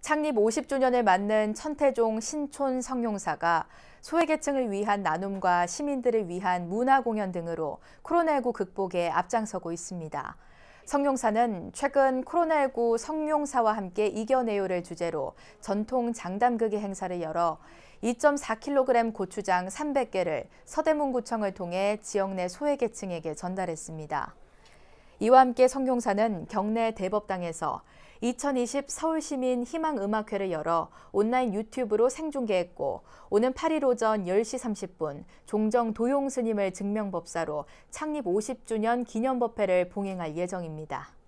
창립 50주년을 맞는 천태종 신촌 성룡사가 소외계층을 위한 나눔과 시민들을 위한 문화 공연 등으로 코로나19 극복에 앞장서고 있습니다. 성룡사는 최근 코로나19 성룡사와 함께 이겨내요를 주제로 전통 장담극의 행사를 열어 2.4kg 고추장 300개를 서대문구청을 통해 지역 내 소외계층에게 전달했습니다. 이와 함께 성경사는 경내 대법당에서 2020 서울시민 희망음악회를 열어 온라인 유튜브로 생중계했고 오는 8일 오전 10시 30분 종정 도용 스님을 증명법사로 창립 50주년 기념법회를 봉행할 예정입니다.